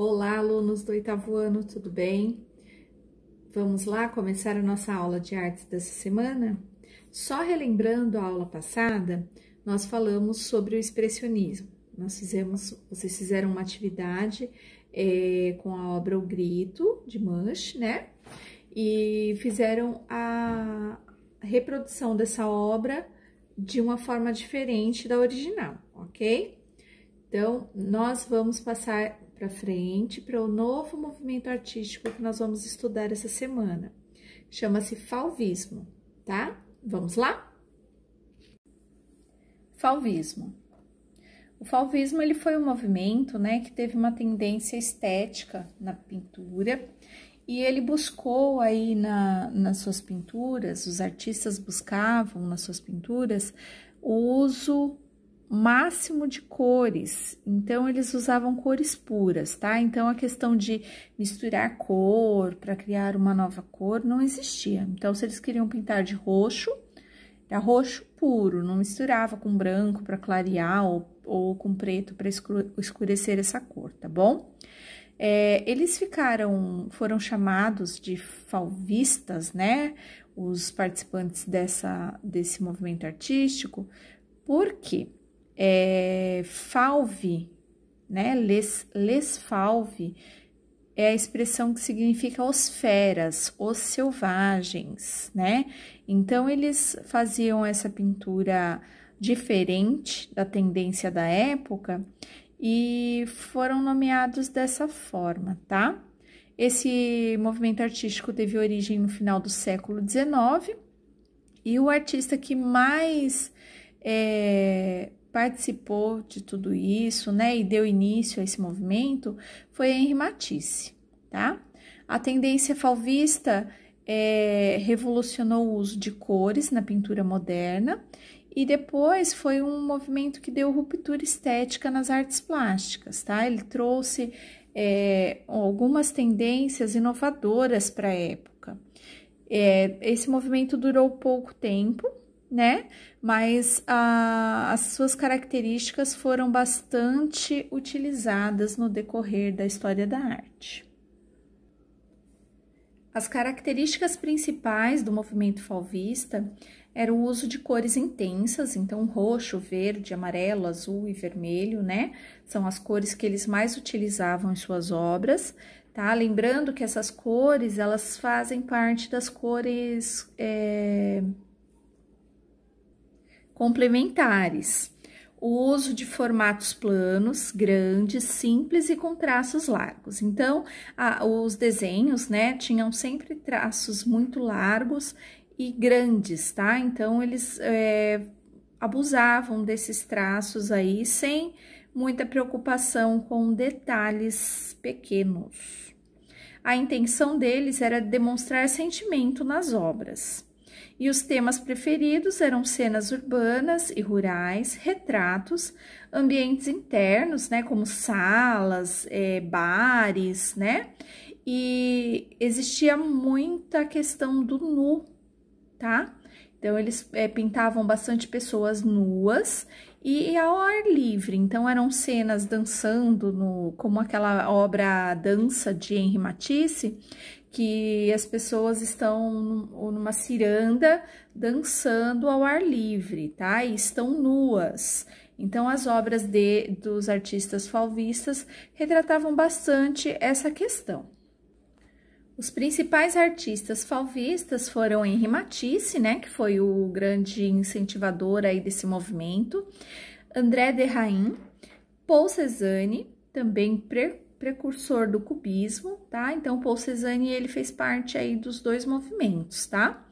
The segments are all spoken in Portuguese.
Olá, alunos do oitavo ano, tudo bem? Vamos lá começar a nossa aula de artes dessa semana? Só relembrando a aula passada, nós falamos sobre o expressionismo. Nós fizemos, vocês fizeram uma atividade é, com a obra O Grito, de Munch, né? E fizeram a reprodução dessa obra de uma forma diferente da original, ok? Então, nós vamos passar para frente para o novo movimento artístico que nós vamos estudar essa semana. Chama-se falvismo, tá? Vamos lá? Falvismo. O falvismo ele foi um movimento, né, que teve uma tendência estética na pintura e ele buscou aí na, nas suas pinturas, os artistas buscavam nas suas pinturas o uso máximo de cores. Então, eles usavam cores puras, tá? Então, a questão de misturar cor para criar uma nova cor não existia. Então, se eles queriam pintar de roxo, era roxo puro, não misturava com branco para clarear ou, ou, com preto para escurecer essa cor, tá bom? É, eles ficaram, foram chamados de falvistas, né? Os participantes dessa, desse movimento artístico, por quê? é, falve, né? Les, les falve é a expressão que significa os feras, os selvagens, né? Então eles faziam essa pintura diferente da tendência da época e foram nomeados dessa forma, tá? Esse movimento artístico teve origem no final do século XIX e o artista que mais é, participou de tudo isso, né, e deu início a esse movimento, foi Henri Matisse, tá? A tendência falvista é, revolucionou o uso de cores na pintura moderna e depois foi um movimento que deu ruptura estética nas artes plásticas, tá? Ele trouxe é, algumas tendências inovadoras para a época. É, esse movimento durou pouco tempo, né? Mas a, as suas características foram bastante utilizadas no decorrer da história da arte. As características principais do movimento falvista era o uso de cores intensas, então roxo, verde, amarelo, azul e vermelho, né? São as cores que eles mais utilizavam em suas obras, tá? Lembrando que essas cores, elas fazem parte das cores é, complementares. O uso de formatos planos, grandes, simples e com traços largos. Então, a, os desenhos, né, tinham sempre traços muito largos e grandes, tá? Então, eles é, abusavam desses traços aí sem muita preocupação com detalhes pequenos. A intenção deles era demonstrar sentimento nas obras. E os temas preferidos eram cenas urbanas e rurais, retratos, ambientes internos, né, como salas, é, bares, né? E existia muita questão do nu, tá? Então, eles é, pintavam bastante pessoas nuas e ao ar livre. Então, eram cenas dançando, no, como aquela obra Dança de Henri Matisse, que as pessoas estão numa ciranda dançando ao ar livre, tá? E estão nuas. Então, as obras de, dos artistas falvistas retratavam bastante essa questão. Os principais artistas falvistas foram Henri Matisse, né, que foi o grande incentivador aí desse movimento, André Derrain, Paul Cézanne, também precursor do cubismo, tá? Então, Paul Cézanne, ele fez parte aí dos dois movimentos, tá?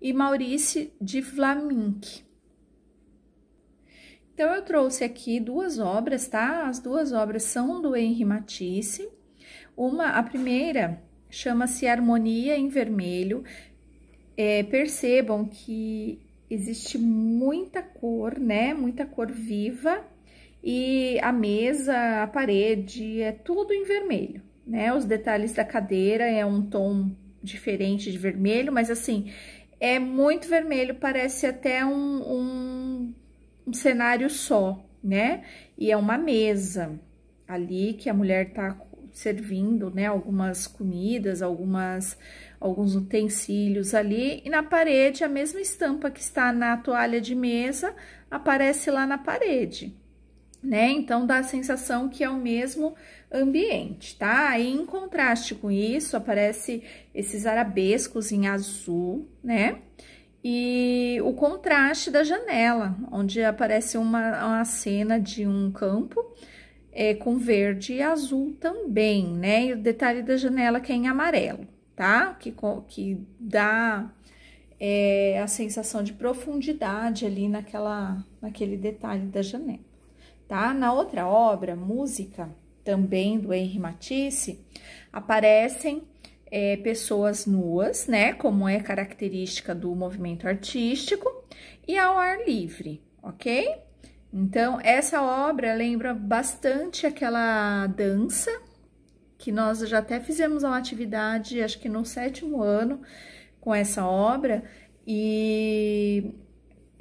E Maurice de Vlaminck. Então, eu trouxe aqui duas obras, tá? As duas obras são do Henri Matisse. Uma, a primeira chama-se Harmonia em Vermelho. É, percebam que existe muita cor, né? Muita cor viva e a mesa, a parede, é tudo em vermelho, né? Os detalhes da cadeira é um tom diferente de vermelho, mas assim, é muito vermelho, parece até um, um, um cenário só, né? E é uma mesa ali que a mulher tá servindo, né, algumas comidas, algumas alguns utensílios ali, e na parede a mesma estampa que está na toalha de mesa aparece lá na parede né? Então, dá a sensação que é o mesmo ambiente, tá? E em contraste com isso, aparece esses arabescos em azul, né? E o contraste da janela, onde aparece uma, uma cena de um campo é, com verde e azul também, né? E o detalhe da janela que é em amarelo, tá? Que, que dá é, a sensação de profundidade ali naquela, naquele detalhe da janela tá? Na outra obra, música, também do Henri Matisse, aparecem é, pessoas nuas, né? Como é característica do movimento artístico, e ao ar livre, ok? Então, essa obra lembra bastante aquela dança que nós já até fizemos uma atividade, acho que no sétimo ano, com essa obra, e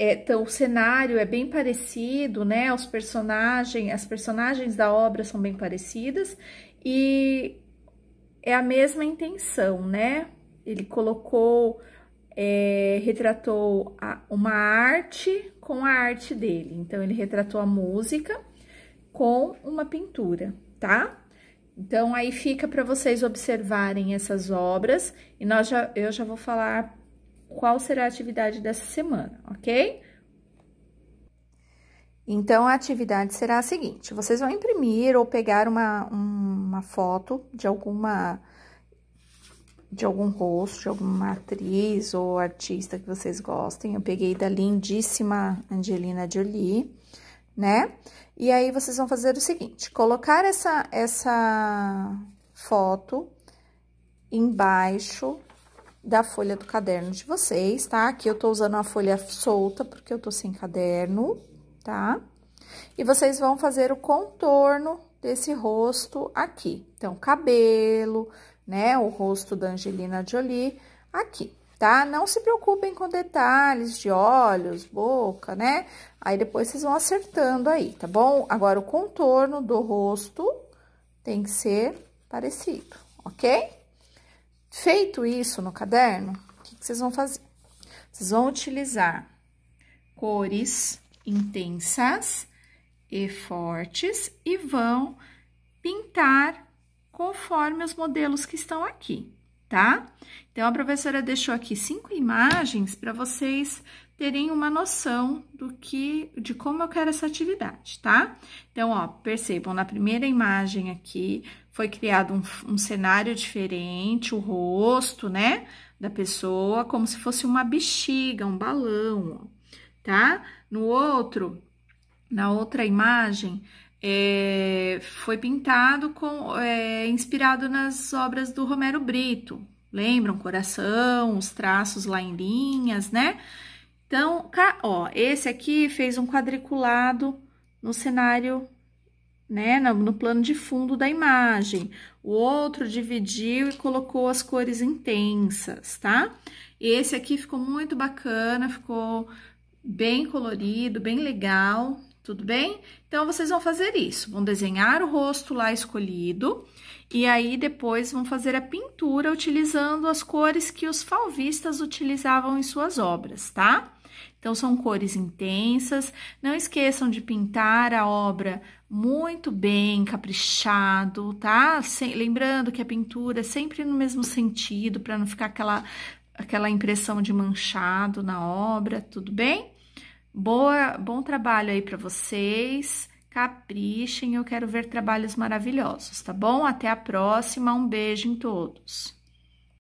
é, então, o cenário é bem parecido, né? Os personagens, as personagens da obra são bem parecidas e é a mesma intenção, né? Ele colocou, é, retratou a, uma arte com a arte dele. Então, ele retratou a música com uma pintura, tá? Então, aí fica para vocês observarem essas obras e nós já, eu já vou falar qual será a atividade dessa semana, ok? Então, a atividade será a seguinte: vocês vão imprimir ou pegar uma, uma foto de alguma de algum rosto, de alguma atriz ou artista que vocês gostem. Eu peguei da lindíssima Angelina Jolie, né? E aí vocês vão fazer o seguinte: colocar essa essa foto embaixo da folha do caderno de vocês, tá? Aqui eu tô usando a folha solta, porque eu tô sem caderno, tá? E vocês vão fazer o contorno desse rosto aqui. Então, cabelo, né? O rosto da Angelina Jolie aqui, tá? Não se preocupem com detalhes de olhos, boca, né? Aí depois vocês vão acertando aí, tá bom? Agora, o contorno do rosto tem que ser parecido, ok? Feito isso no caderno, o que, que vocês vão fazer? Vocês vão utilizar cores intensas e fortes e vão pintar conforme os modelos que estão aqui, tá? Então, a professora deixou aqui cinco imagens para vocês terem uma noção do que, de como eu quero essa atividade, tá? Então, ó, percebam na primeira imagem aqui, foi criado um, um cenário diferente, o rosto, né, da pessoa, como se fosse uma bexiga, um balão, tá? No outro, na outra imagem, é, foi pintado com é, inspirado nas obras do Romero Brito. Lembram? Coração, os traços lá em linhas, né? Então, ó, esse aqui fez um quadriculado no cenário né, no, plano de fundo da imagem. O outro dividiu e colocou as cores intensas, tá? Esse aqui ficou muito bacana, ficou bem colorido, bem legal, tudo bem? Então, vocês vão fazer isso. Vão desenhar o rosto lá escolhido e aí depois vão fazer a pintura utilizando as cores que os falvistas utilizavam em suas obras, tá? Então, são cores intensas. Não esqueçam de pintar a obra muito bem caprichado, tá? Sem, lembrando que a pintura é sempre no mesmo sentido, para não ficar aquela, aquela impressão de manchado na obra, tudo bem? Boa, bom trabalho aí para vocês. Caprichem, eu quero ver trabalhos maravilhosos, tá bom? Até a próxima, um beijo em todos.